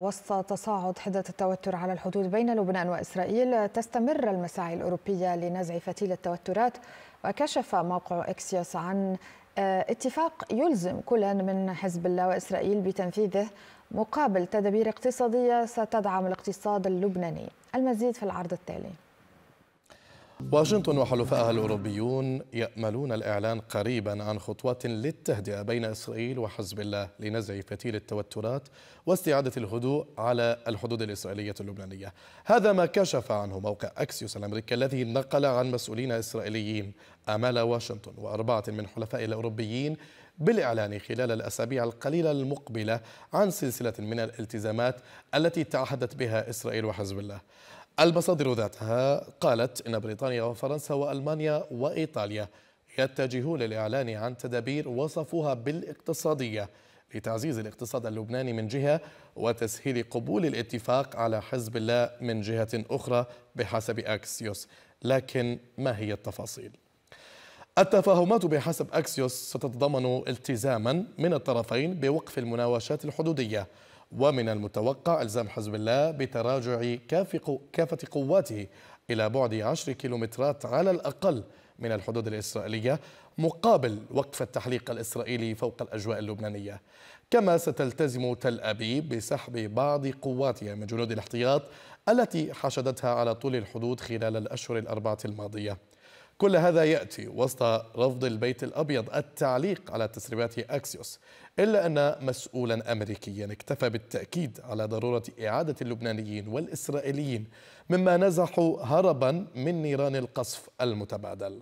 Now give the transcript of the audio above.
وسط تصاعد حدة التوتر على الحدود بين لبنان وإسرائيل تستمر المساعي الأوروبية لنزع فتيل التوترات وكشف موقع إكسيوس عن آه، اتفاق يلزم كل من حزب الله وإسرائيل بتنفيذه مقابل تدابير اقتصادية ستدعم الاقتصاد اللبناني المزيد في العرض التالي واشنطن وحلفائها الأوروبيون يأملون الإعلان قريبا عن خطوات للتهدئة بين إسرائيل وحزب الله لنزع فتيل التوترات واستعادة الهدوء على الحدود الإسرائيلية اللبنانية هذا ما كشف عنه موقع أكسيوس الأمريكي الذي نقل عن مسؤولين إسرائيليين آمال واشنطن وأربعة من حلفاء الأوروبيين بالإعلان خلال الأسابيع القليلة المقبلة عن سلسلة من الالتزامات التي تعهدت بها إسرائيل وحزب الله المصادر ذاتها قالت إن بريطانيا وفرنسا وألمانيا وإيطاليا يتجهون للإعلان عن تدابير وصفوها بالاقتصادية لتعزيز الاقتصاد اللبناني من جهة وتسهيل قبول الاتفاق على حزب الله من جهة أخرى بحسب أكسيوس لكن ما هي التفاصيل؟ التفاهمات بحسب أكسيوس ستتضمن التزاما من الطرفين بوقف المناوشات الحدودية ومن المتوقع الزام حزب الله بتراجع كافه قواته الى بعد 10 كيلومترات على الاقل من الحدود الاسرائيليه مقابل وقف التحليق الاسرائيلي فوق الاجواء اللبنانيه. كما ستلتزم تل ابيب بسحب بعض قواتها من جنود الاحتياط التي حشدتها على طول الحدود خلال الاشهر الاربعه الماضيه. كل هذا يأتي وسط رفض البيت الأبيض التعليق على تسريبات أكسيوس إلا أن مسؤولا أمريكيا اكتفى بالتأكيد على ضرورة إعادة اللبنانيين والإسرائيليين مما نزحوا هربا من نيران القصف المتبادل